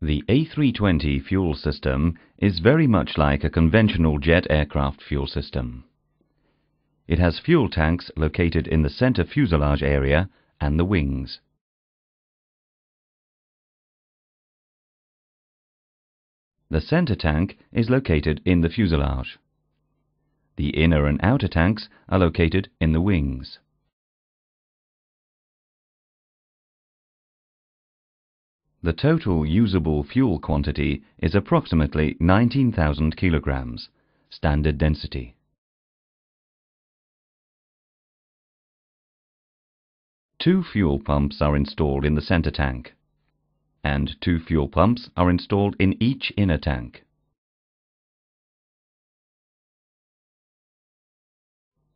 The A320 fuel system is very much like a conventional jet aircraft fuel system. It has fuel tanks located in the center fuselage area and the wings. The center tank is located in the fuselage. The inner and outer tanks are located in the wings. The total usable fuel quantity is approximately 19,000 kilograms, standard density. Two fuel pumps are installed in the center tank, and two fuel pumps are installed in each inner tank.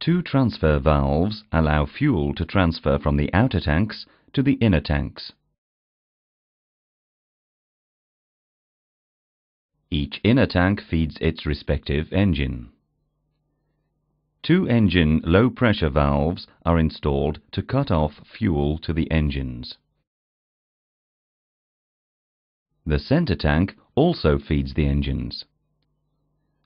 Two transfer valves allow fuel to transfer from the outer tanks to the inner tanks. Each inner tank feeds its respective engine. Two engine low pressure valves are installed to cut off fuel to the engines. The center tank also feeds the engines.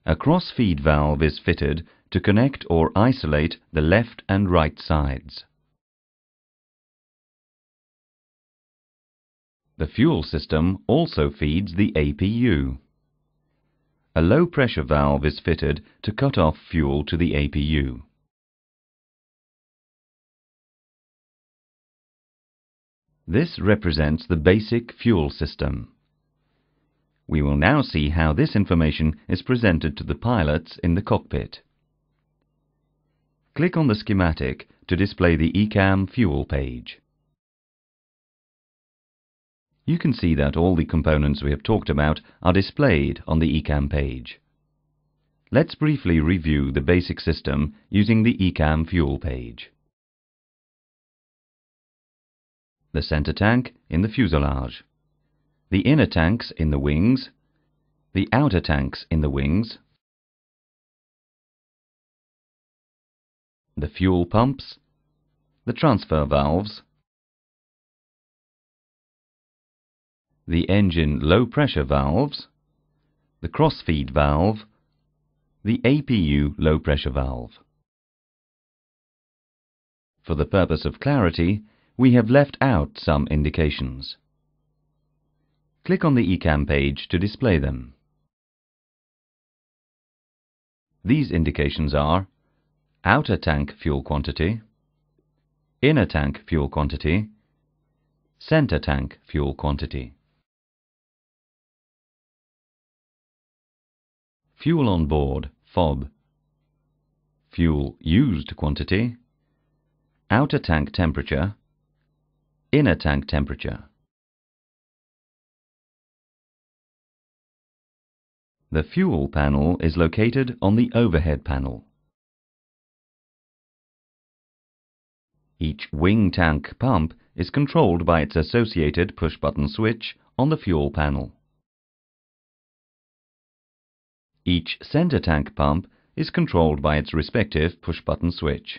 A cross-feed valve is fitted to connect or isolate the left and right sides. The fuel system also feeds the APU a low-pressure valve is fitted to cut off fuel to the APU. This represents the basic fuel system. We will now see how this information is presented to the pilots in the cockpit. Click on the schematic to display the ECAM fuel page you can see that all the components we have talked about are displayed on the eCam page. Let's briefly review the basic system using the eCam fuel page. The center tank in the fuselage, the inner tanks in the wings, the outer tanks in the wings, the fuel pumps, the transfer valves, the engine low pressure valves, the crossfeed valve, the APU low pressure valve. For the purpose of clarity, we have left out some indications. Click on the ECAM page to display them. These indications are outer tank fuel quantity, inner tank fuel quantity, center tank fuel quantity. fuel on board, FOB, fuel used quantity, outer tank temperature, inner tank temperature. The fuel panel is located on the overhead panel. Each wing tank pump is controlled by its associated push-button switch on the fuel panel. Each center tank pump is controlled by its respective push-button switch.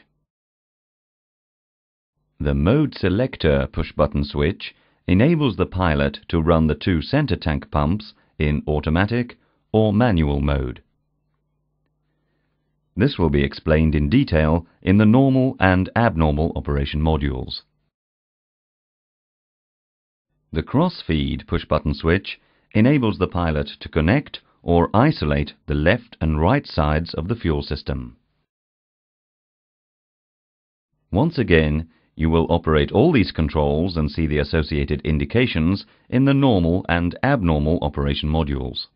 The Mode Selector push-button switch enables the pilot to run the two center tank pumps in automatic or manual mode. This will be explained in detail in the normal and abnormal operation modules. The cross-feed push-button switch enables the pilot to connect or isolate the left and right sides of the fuel system. Once again, you will operate all these controls and see the associated indications in the normal and abnormal operation modules.